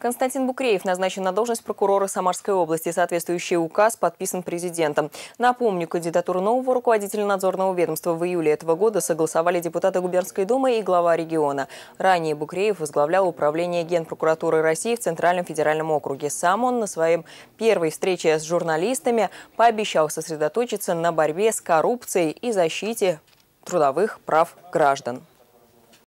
Константин Букреев назначен на должность прокурора Самарской области. Соответствующий указ подписан президентом. Напомню, кандидатуру нового руководителя надзорного ведомства в июле этого года согласовали депутаты губернской думы и глава региона. Ранее Букреев возглавлял управление Генпрокуратуры России в Центральном федеральном округе. Сам он на своем первой встрече с журналистами пообещал сосредоточиться на борьбе с коррупцией и защите трудовых прав граждан.